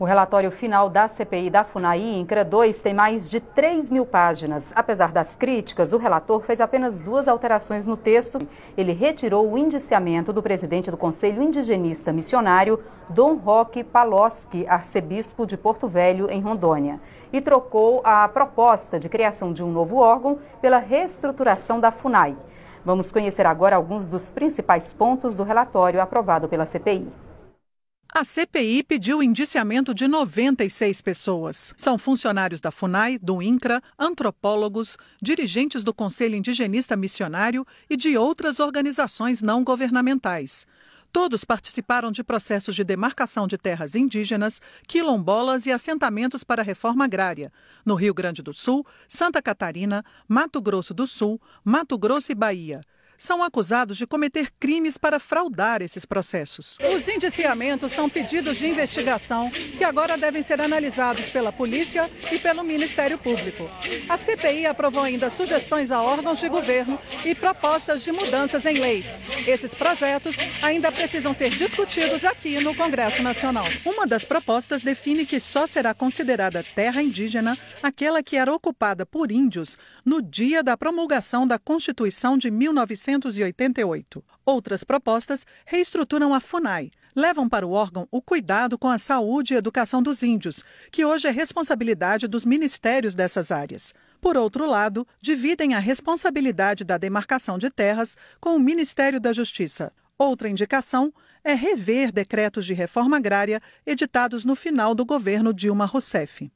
O relatório final da CPI da FUNAI INCRA 2 tem mais de 3 mil páginas. Apesar das críticas, o relator fez apenas duas alterações no texto. Ele retirou o indiciamento do presidente do Conselho Indigenista Missionário, Dom Roque Paloski, arcebispo de Porto Velho, em Rondônia, e trocou a proposta de criação de um novo órgão pela reestruturação da FUNAI. Vamos conhecer agora alguns dos principais pontos do relatório aprovado pela CPI. A CPI pediu indiciamento de 96 pessoas. São funcionários da FUNAI, do INCRA, antropólogos, dirigentes do Conselho Indigenista Missionário e de outras organizações não governamentais. Todos participaram de processos de demarcação de terras indígenas, quilombolas e assentamentos para reforma agrária, no Rio Grande do Sul, Santa Catarina, Mato Grosso do Sul, Mato Grosso e Bahia são acusados de cometer crimes para fraudar esses processos. Os indiciamentos são pedidos de investigação que agora devem ser analisados pela polícia e pelo Ministério Público. A CPI aprovou ainda sugestões a órgãos de governo e propostas de mudanças em leis. Esses projetos ainda precisam ser discutidos aqui no Congresso Nacional. Uma das propostas define que só será considerada terra indígena aquela que era ocupada por índios no dia da promulgação da Constituição de 19 1988. Outras propostas reestruturam a FUNAI, levam para o órgão o cuidado com a saúde e educação dos índios, que hoje é responsabilidade dos ministérios dessas áreas. Por outro lado, dividem a responsabilidade da demarcação de terras com o Ministério da Justiça. Outra indicação é rever decretos de reforma agrária editados no final do governo Dilma Rousseff.